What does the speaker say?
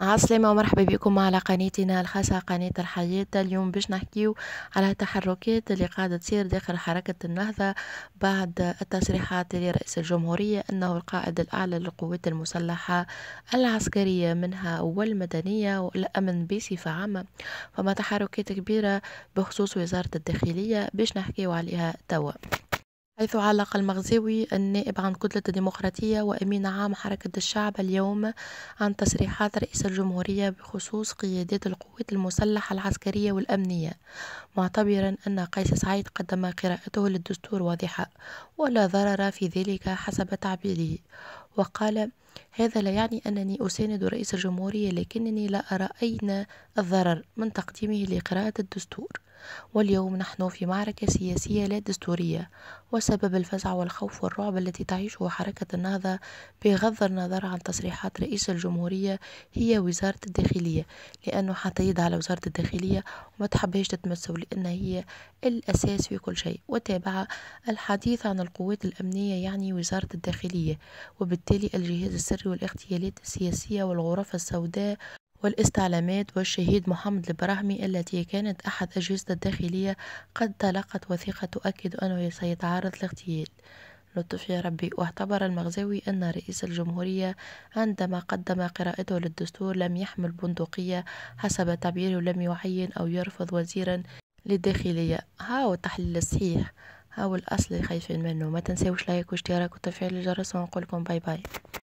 عسلامة ومرحبا بكم على قناتنا الخاصة قناة الحياة اليوم باش نحكيو على التحركات اللي قاعدة تصير داخل حركة النهضة بعد التصريحات لرئيس الجمهورية أنه القائد الأعلى للقوات المسلحة العسكرية منها والمدنية والأمن بصفة عامة فما تحركات كبيرة بخصوص وزارة الداخلية باش نحكيو عليها توا حيث علق المغزاوي النائب عن كتلة الديمقراطية وأمين عام حركة الشعب اليوم عن تصريحات رئيس الجمهورية بخصوص قيادات القوات المسلحة العسكرية والأمنية معتبرا أن قيس سعيد قدم قراءته للدستور واضحة ولا ضرر في ذلك حسب تعبيره وقال هذا لا يعني أنني أساند رئيس الجمهورية لكنني لا أرى أين الضرر من تقديمه لقراءة الدستور واليوم نحن في معركة سياسية لا دستورية وسبب الفزع والخوف والرعب التي تعيشه حركة النهضة بغض النظر عن تصريحات رئيس الجمهورية هي وزارة الداخلية لأنه حتى يدعى على وزارة الداخلية ما تحبهاش تتمسو لأن هي الأساس في كل شيء وتابع الحديث عن القوات الأمنية يعني وزارة الداخلية وبالتالي الجهاز السري والاغتيالات السياسية والغرف السوداء والاستعلامات والشهيد محمد البراهمي التي كانت أحد أجهزة الداخلية قد تلقت وثيقة تؤكد أنه سيتعرض لاغتيال لطف يا ربي واعتبر المغزاوي أن رئيس الجمهورية عندما قدم قراءته للدستور لم يحمل بندقية حسب تعبيره لم يعين أو يرفض وزيرا للداخلية هاو التحليل الصحيح هاو الأصل اللي خايفين منه ما تنساوش لايك واشتراك وتفعيل الجرس ونقولكم باي باي